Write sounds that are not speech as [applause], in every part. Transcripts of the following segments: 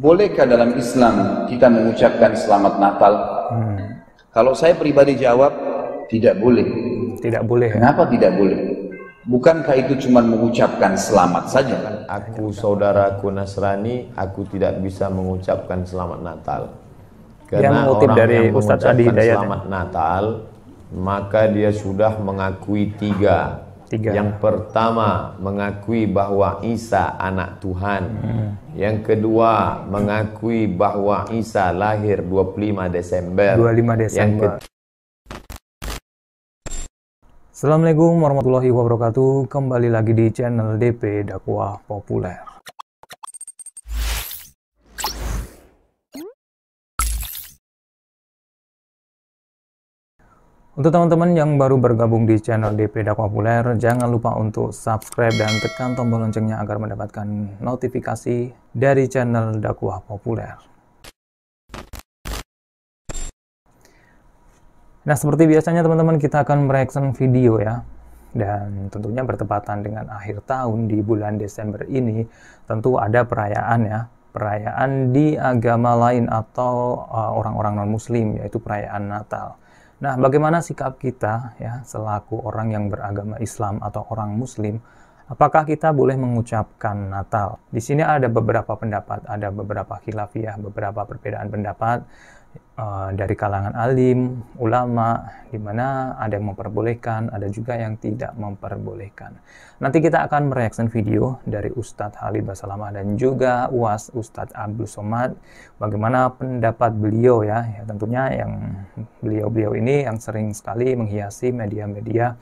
Bolehkah dalam Islam kita mengucapkan selamat Natal? Hmm. Kalau saya pribadi jawab, tidak boleh. Tidak boleh. Ya? Kenapa ya? tidak boleh? Bukankah itu cuma mengucapkan selamat saja? Aku saudaraku Nasrani, aku tidak bisa mengucapkan selamat Natal. Karena mengutip orang dari yang mengucapkan Adi ya. selamat Natal, maka dia sudah mengakui tiga Tiga. Yang pertama mengakui bahwa Isa anak Tuhan. Hmm. Yang kedua mengakui bahwa Isa lahir 25 Desember. 25 Desember. Yang Assalamualaikum warahmatullahi wabarakatuh. Kembali lagi di channel DP Dakwah Populer. Untuk teman-teman yang baru bergabung di channel DP Dakwa Populer, jangan lupa untuk subscribe dan tekan tombol loncengnya agar mendapatkan notifikasi dari channel Dakwah Populer. Nah, seperti biasanya teman-teman kita akan mereaction video ya dan tentunya bertepatan dengan akhir tahun di bulan Desember ini tentu ada perayaan ya perayaan di agama lain atau eh, orang-orang uh, non muslim yaitu perayaan Natal Nah, bagaimana sikap kita ya selaku orang yang beragama Islam atau orang muslim? Apakah kita boleh mengucapkan Natal? Di sini ada beberapa pendapat, ada beberapa khilafiyah, beberapa perbedaan pendapat. Eh, dari kalangan alim, ulama, di mana ada yang memperbolehkan, ada juga yang tidak memperbolehkan. Nanti kita akan mereaksi video dari Ustadz Halid Basalama dan juga UAS Ustadz Abdul Somad, bagaimana pendapat beliau ya, ya tentunya yang beliau-beliau ini yang sering sekali menghiasi media-media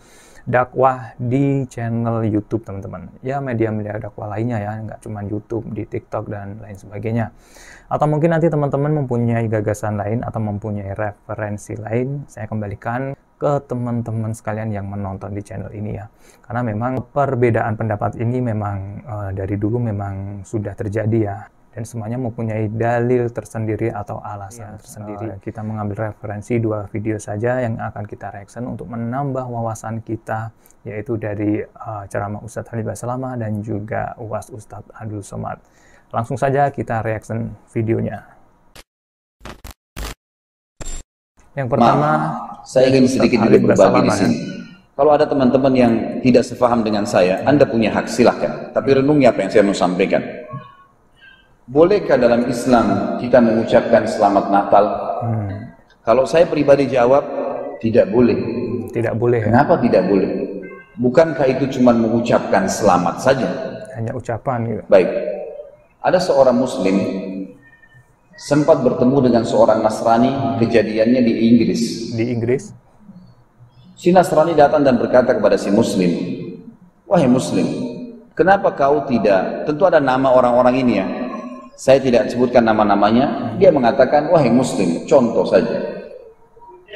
dakwah di channel YouTube teman-teman. Ya media-media dakwah lainnya ya, nggak cuma YouTube, di TikTok dan lain sebagainya. Atau mungkin nanti teman-teman mempunyai gagasan lain atau mempunyai referensi lain, saya kembalikan ke teman-teman sekalian yang menonton di channel ini ya. Karena memang perbedaan pendapat ini memang e, dari dulu memang sudah terjadi ya. Dan semuanya mempunyai dalil tersendiri atau alasan ya, tersendiri. Eh, kita mengambil referensi dua video saja yang akan kita reaction untuk menambah wawasan kita yaitu dari e, ceramah Ustadz Halibah Salama dan juga UAS Ustadz Abdul Somad. Langsung saja kita reaction videonya. Yang pertama, Ma, saya ingin sedikit dulu berbagi di sini. Kalau ada teman-teman yang tidak sefaham dengan saya, Anda punya hak silahkan. Tapi renungnya apa yang saya mau sampaikan. Bolehkah dalam Islam kita mengucapkan selamat Natal? Hmm. Kalau saya pribadi jawab, tidak boleh. Tidak boleh. Ya? Kenapa tidak boleh? Bukankah itu cuma mengucapkan selamat saja? Hanya ucapan gitu. Baik. Ada seorang muslim sempat bertemu dengan seorang Nasrani, kejadiannya di Inggris. Di Inggris? Si Nasrani datang dan berkata kepada si Muslim, Wahai Muslim, kenapa kau tidak, tentu ada nama orang-orang ini ya, saya tidak sebutkan nama-namanya, dia mengatakan, Wahai Muslim, contoh saja,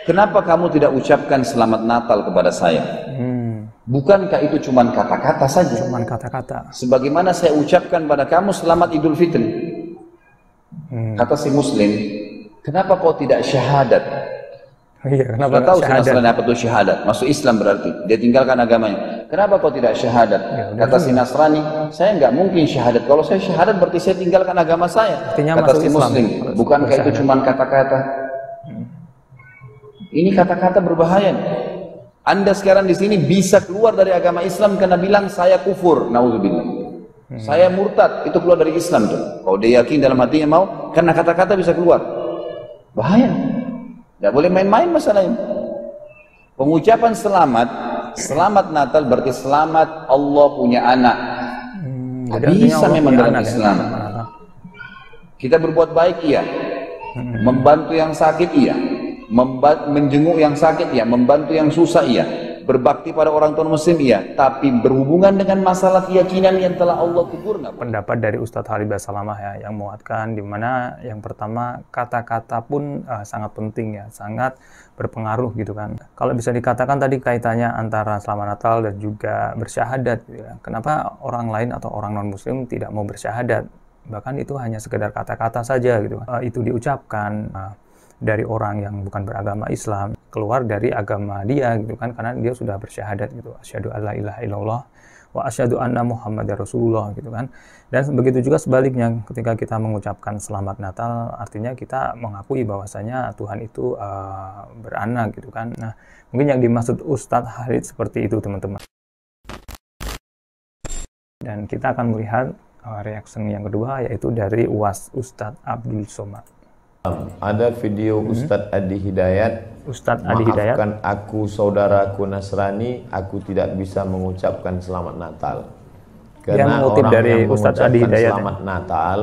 kenapa kamu tidak ucapkan selamat Natal kepada saya? Hmm. Bukankah itu cuma kata-kata saja? Cuma kata-kata. Sebagaimana saya ucapkan pada kamu selamat Idul Fitri. Hmm. Kata si Muslim, kenapa kau tidak syahadat? Iya, kenapa tahu syahadat? Nasrani apa itu syahadat? Masuk Islam berarti. Dia tinggalkan agamanya. Kenapa kau tidak syahadat? Ya, Kata si Nasrani, saya nggak mungkin syahadat. Kalau saya syahadat berarti saya tinggalkan agama saya. Artinya Kata si Muslim, Islam. bukankah itu cuma kata-kata? Ini kata-kata berbahaya. Anda sekarang di sini bisa keluar dari agama Islam karena bilang saya kufur. Nauzubillah. Hmm. Saya murtad, itu keluar dari Islam tuh. Kalau dia yakin dalam hatinya mau, karena kata-kata bisa keluar. Bahaya. Tidak boleh main-main masalahnya. Pengucapan selamat, selamat Natal berarti selamat Allah punya anak. Hmm, bisa memang dalam ya, Islam. Ya. Kita berbuat baik iya, hmm. membantu yang sakit iya, menjenguk yang sakit iya, membantu yang susah iya, Berbakti pada orang tua muslim ya, tapi berhubungan dengan masalah keyakinan yang telah Allah kubur nggak? Pendapat dari Ustadz Halibah Salamah ya yang menguatkan di mana yang pertama kata-kata pun uh, sangat penting ya, sangat berpengaruh gitu kan. Kalau bisa dikatakan tadi kaitannya antara selamat Natal dan juga bersyahadat ya. Kenapa orang lain atau orang non muslim tidak mau bersyahadat? Bahkan itu hanya sekedar kata-kata saja gitu. Uh, itu diucapkan uh, dari orang yang bukan beragama Islam keluar dari agama dia gitu kan karena dia sudah bersyahadat gitu asyhadu alla ilaha illallah wa asyhadu anna muhammadar rasulullah gitu kan. Dan begitu juga sebaliknya ketika kita mengucapkan selamat natal artinya kita mengakui bahwasanya Tuhan itu uh, beranak gitu kan. Nah, mungkin yang dimaksud Ustadz Harid seperti itu teman-teman. Dan kita akan melihat uh, reaksi yang kedua yaitu dari UAS Ustadz Abdul Somad. Ada video hmm. Ustadz Adi Hidayat. Ustadz Adi Hidayat. Maafkan aku saudaraku Nasrani, aku tidak bisa mengucapkan selamat Natal. Karena yang orang dari yang Ustadz Adi Hidayat. Ya? Selamat Natal,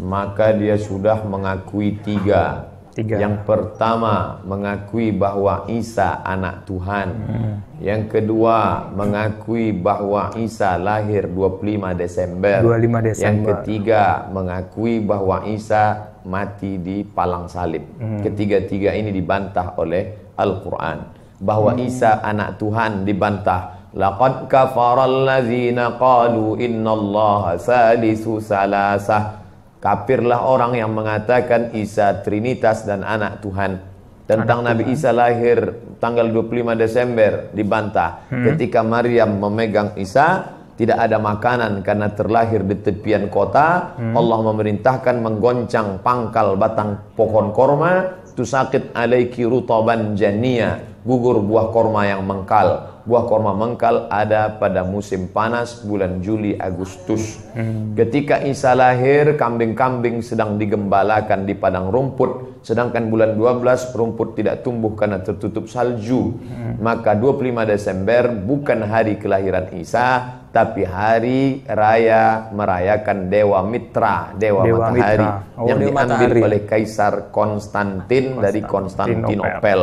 maka dia sudah mengakui tiga. tiga. Yang pertama mengakui bahwa Isa anak Tuhan. Hmm. Yang kedua mengakui bahwa Isa lahir 25 Desember. 25 Desember. Yang ketiga mengakui bahwa Isa mati di palang salib. Hmm. Ketiga-tiga ini dibantah oleh Al-Qur'an bahwa hmm. Isa anak Tuhan dibantah. Laqad kafaral ladzina qalu innallaha salisu salasah. Kafirlah orang yang mengatakan Isa Trinitas dan anak Tuhan. Tentang anak Nabi Tuhan. Isa lahir tanggal 25 Desember dibantah. Hmm. Ketika Maryam memegang Isa, tidak ada makanan karena terlahir di tepian kota hmm. Allah memerintahkan menggoncang pangkal batang pohon korma tusakit alaiki rutoban jania gugur buah korma yang mengkal buah korma mengkal ada pada musim panas bulan Juli Agustus hmm. ketika Isa lahir kambing-kambing sedang digembalakan di padang rumput sedangkan bulan 12 rumput tidak tumbuh karena tertutup salju hmm. maka 25 Desember bukan hari kelahiran Isa tapi hari raya merayakan dewa mitra, dewa, dewa matahari mitra. Oh, yang dewa diambil matahari. oleh kaisar Konstantin, Konstantin dari Konstantinopel.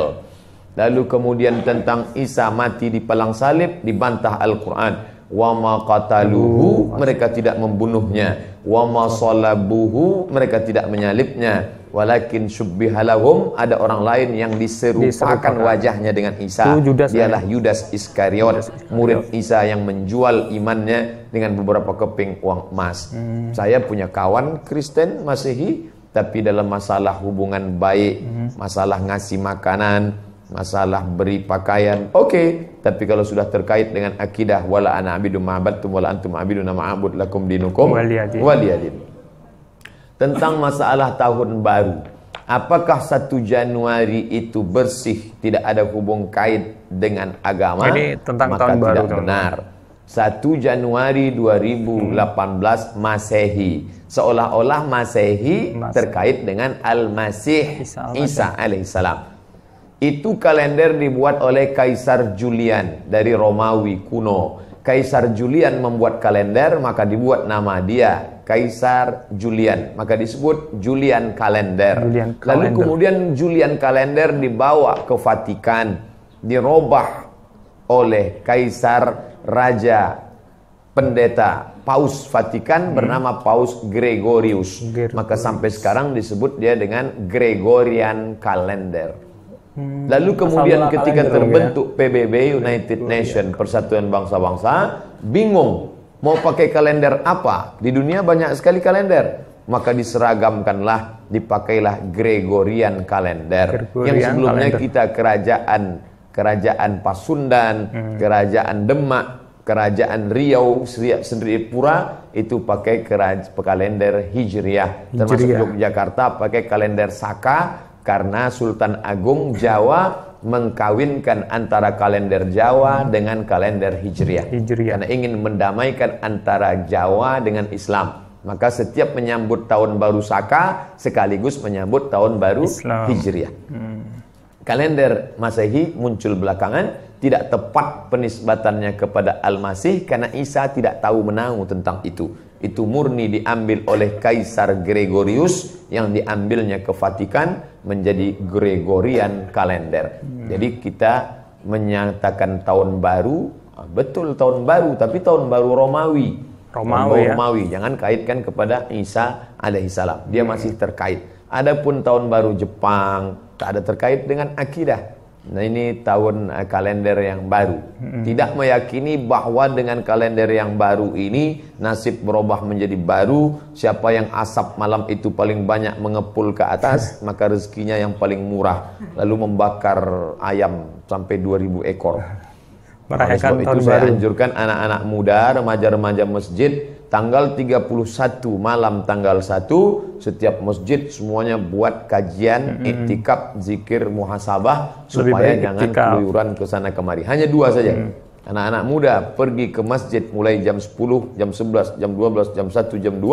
Lalu kemudian tentang Isa mati di palang salib dibantah Al-Qur'an. Wa ma mereka tidak membunuhnya wa masalabuhu mereka tidak menyalipnya, walakin subbihalahum ada orang lain yang diserupakan, diserupakan. wajahnya dengan Isa Judas dialah ya. Yudas Iskariot murid Isa yang menjual imannya dengan beberapa keping uang emas hmm. saya punya kawan Kristen Masehi tapi dalam masalah hubungan baik hmm. masalah ngasih makanan masalah beri pakaian oke okay. tapi kalau sudah terkait dengan akidah wala ana abidu ma'abattum wala antum abidu nama abud lakum dinukum waliyadin tentang masalah tahun baru apakah 1 Januari itu bersih tidak ada hubung kait dengan agama ini tentang maka tahun tidak baru benar 1 Januari 2018 hmm. Masehi seolah-olah Masehi Mas. terkait dengan Al-Masih Isa, Isa alaihissalam itu kalender dibuat oleh Kaisar Julian dari Romawi kuno. Kaisar Julian membuat kalender, maka dibuat nama dia Kaisar Julian. Maka disebut Julian Kalender. Julian kalender. Lalu kemudian Julian Kalender dibawa ke Vatikan, dirobah oleh Kaisar Raja Pendeta Paus Vatikan hmm. bernama Paus Gregorius. Gregorius. Maka sampai sekarang disebut dia dengan Gregorian Kalender. Hmm. Lalu kemudian ketika terbentuk ya. PBB United iya. Nation Persatuan Bangsa-Bangsa bingung mau pakai kalender apa? Di dunia banyak sekali kalender. Maka diseragamkanlah, dipakailah Gregorian kalender yang sebelumnya kita kerajaan kerajaan Pasundan, hmm. kerajaan Demak, kerajaan Riau, Sendiri Pura itu pakai kerajaan kalender Hijriah. Termasuk Yogyakarta pakai kalender Saka, karena Sultan Agung Jawa mengkawinkan antara kalender Jawa dengan kalender Hijriah. Hijriah. Karena ingin mendamaikan antara Jawa dengan Islam. Maka setiap menyambut tahun baru Saka sekaligus menyambut tahun baru Islam. Hijriah. Hmm. Kalender Masehi muncul belakangan, tidak tepat penisbatannya kepada Al-Masih karena Isa tidak tahu menahu tentang itu. Itu murni diambil oleh Kaisar Gregorius yang diambilnya ke Vatikan menjadi Gregorian kalender. Jadi kita menyatakan tahun baru, ah, betul tahun baru, tapi tahun baru Romawi. Romawi, tahun ya? Romawi. Jangan kaitkan kepada Isa alaihissalam. Dia iya. masih terkait. Adapun tahun baru Jepang tak ada terkait dengan akidah. Nah ini tahun eh, kalender yang baru. Tidak meyakini bahwa dengan kalender yang baru ini nasib berubah menjadi baru. Siapa yang asap malam itu paling banyak mengepul ke atas, [laughs] maka rezekinya yang paling murah. Lalu membakar ayam sampai 2000 ekor. Merayakan itu baru. saya anjurkan anak-anak muda, remaja-remaja masjid tanggal 31 malam tanggal 1 setiap masjid semuanya buat kajian mm -hmm. itikaf zikir muhasabah Lebih supaya jangan keluyuran ke sana kemari hanya dua saja mm -hmm. Anak-anak muda pergi ke masjid mulai jam 10, jam 11, jam 12, jam 1, jam 2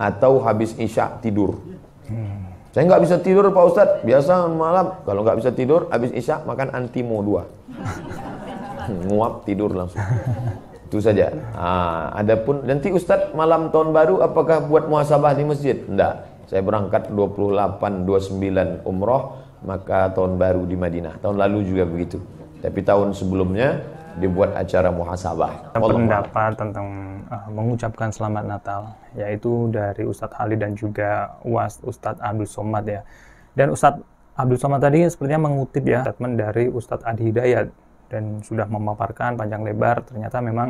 atau habis isya tidur. Hmm. Saya nggak bisa tidur Pak Ustadz. Biasa malam kalau nggak bisa tidur habis isya makan antimo dua Nguap [laughs] tidur langsung. Itu saja. Ah, adapun nanti Ustadz malam tahun baru apakah buat muhasabah di masjid? Tidak. Saya berangkat 28 29 umroh maka tahun baru di Madinah. Tahun lalu juga begitu. Tapi tahun sebelumnya dibuat acara muhasabah. Pendapat tentang uh, mengucapkan selamat Natal yaitu dari Ustadz Ali dan juga Was Ustadz Abdul Somad ya. Dan Ustadz Abdul Somad tadi sepertinya mengutip ya statement dari Ustadz Adi Hidayat dan sudah memaparkan panjang lebar ternyata memang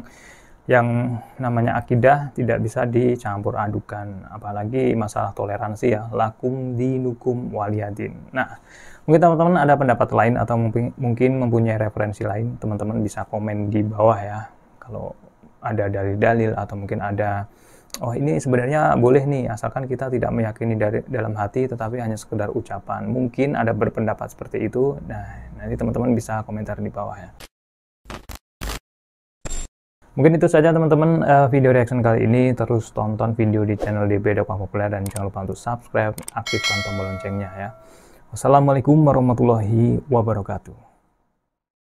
yang namanya akidah tidak bisa dicampur adukan apalagi masalah toleransi ya lakum dinukum waliyadin nah mungkin teman-teman ada pendapat lain atau mungkin mempunyai referensi lain teman-teman bisa komen di bawah ya kalau ada dalil-dalil atau mungkin ada oh ini sebenarnya boleh nih asalkan kita tidak meyakini dari dalam hati tetapi hanya sekedar ucapan mungkin ada berpendapat seperti itu nah nanti teman-teman bisa komentar di bawah ya Mungkin itu saja teman-teman uh, video reaction kali ini. Terus tonton video di channel DB Dokang Populer dan jangan lupa untuk subscribe, aktifkan tombol loncengnya ya. Wassalamualaikum warahmatullahi wabarakatuh.